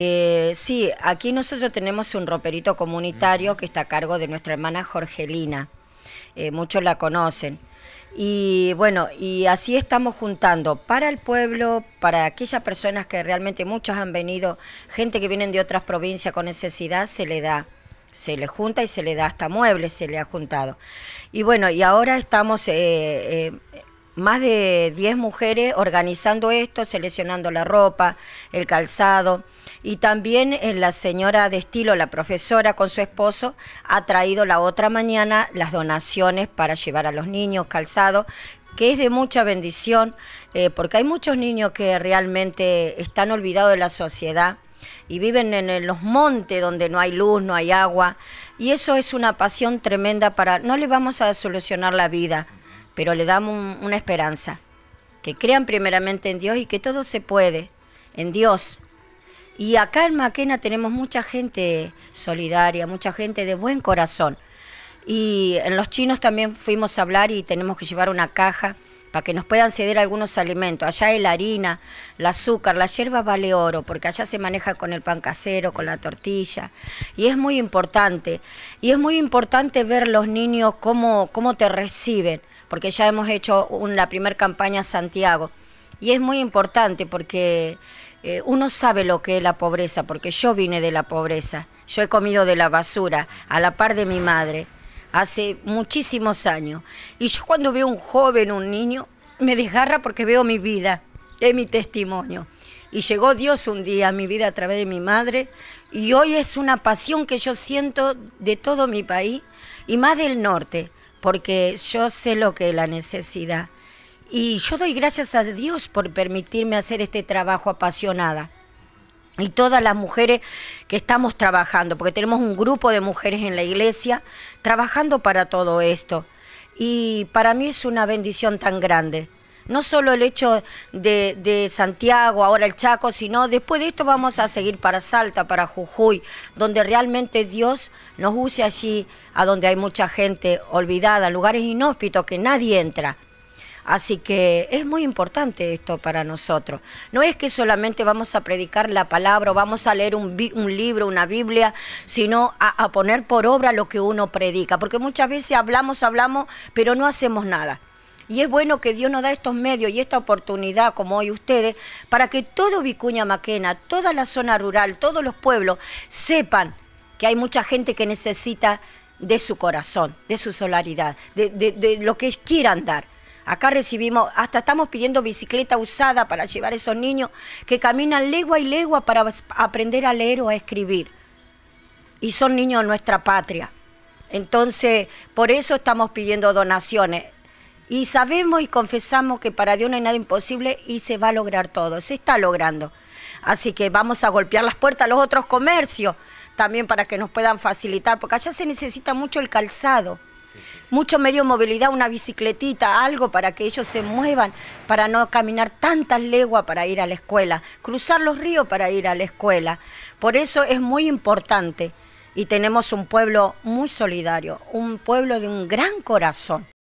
Eh, sí, aquí nosotros tenemos un roperito comunitario que está a cargo de nuestra hermana Jorgelina. Eh, muchos la conocen. Y bueno, y así estamos juntando para el pueblo, para aquellas personas que realmente muchos han venido, gente que vienen de otras provincias con necesidad, se le da, se le junta y se le da hasta muebles, se le ha juntado. Y bueno, y ahora estamos eh, más de 10 mujeres organizando esto, seleccionando la ropa, el calzado. Y también eh, la señora de estilo, la profesora con su esposo, ha traído la otra mañana las donaciones para llevar a los niños calzado, que es de mucha bendición, eh, porque hay muchos niños que realmente están olvidados de la sociedad y viven en los montes donde no hay luz, no hay agua, y eso es una pasión tremenda para, no le vamos a solucionar la vida, pero le damos una esperanza. Que crean primeramente en Dios y que todo se puede, en Dios. Y acá en Maquena tenemos mucha gente solidaria, mucha gente de buen corazón. Y en los chinos también fuimos a hablar y tenemos que llevar una caja para que nos puedan ceder algunos alimentos. Allá hay la harina, el azúcar, la hierba vale oro, porque allá se maneja con el pan casero, con la tortilla. Y es muy importante. Y es muy importante ver los niños cómo, cómo te reciben porque ya hemos hecho la primera campaña Santiago. Y es muy importante porque eh, uno sabe lo que es la pobreza, porque yo vine de la pobreza, yo he comido de la basura, a la par de mi madre, hace muchísimos años. Y yo cuando veo un joven, un niño, me desgarra porque veo mi vida, es mi testimonio. Y llegó Dios un día a mi vida a través de mi madre y hoy es una pasión que yo siento de todo mi país y más del norte porque yo sé lo que es la necesidad. Y yo doy gracias a Dios por permitirme hacer este trabajo apasionada. Y todas las mujeres que estamos trabajando, porque tenemos un grupo de mujeres en la iglesia trabajando para todo esto. Y para mí es una bendición tan grande no solo el hecho de, Santiago, ahora el Chaco, sino después de esto vamos a seguir para Salta, para Jujuy, donde realmente Dios nos use allí, a donde hay mucha gente olvidada, lugares inhóspitos que nadie entra. Así que es muy importante esto para nosotros. No es que solamente vamos a predicar la palabra o vamos a leer un, libro, una Biblia, sino a poner por obra lo que uno predica. Porque muchas veces hablamos, hablamos, pero no hacemos nada. Y es bueno que Dios nos da estos medios y esta oportunidad, como hoy ustedes, para que todo Vicuña Maquena, toda la zona rural, todos los pueblos, sepan que hay mucha gente que necesita de su corazón, de su solaridad, de, lo que quieran dar. Acá recibimos, hasta estamos pidiendo bicicleta usada para llevar a esos niños que caminan legua y legua para aprender a leer o a escribir. Y son niños de nuestra patria. Entonces, por eso estamos pidiendo donaciones. Y sabemos y confesamos que para Dios no hay nada imposible y se va a lograr todo, se está logrando. Así que vamos a golpear las puertas a los otros comercios también para que nos puedan facilitar, porque allá se necesita mucho el calzado, mucho medio de movilidad, una bicicletita, algo para que ellos se muevan, para no caminar tantas leguas para ir a la escuela, cruzar los ríos para ir a la escuela. Por eso es muy importante y tenemos un pueblo muy solidario, un pueblo de un gran corazón.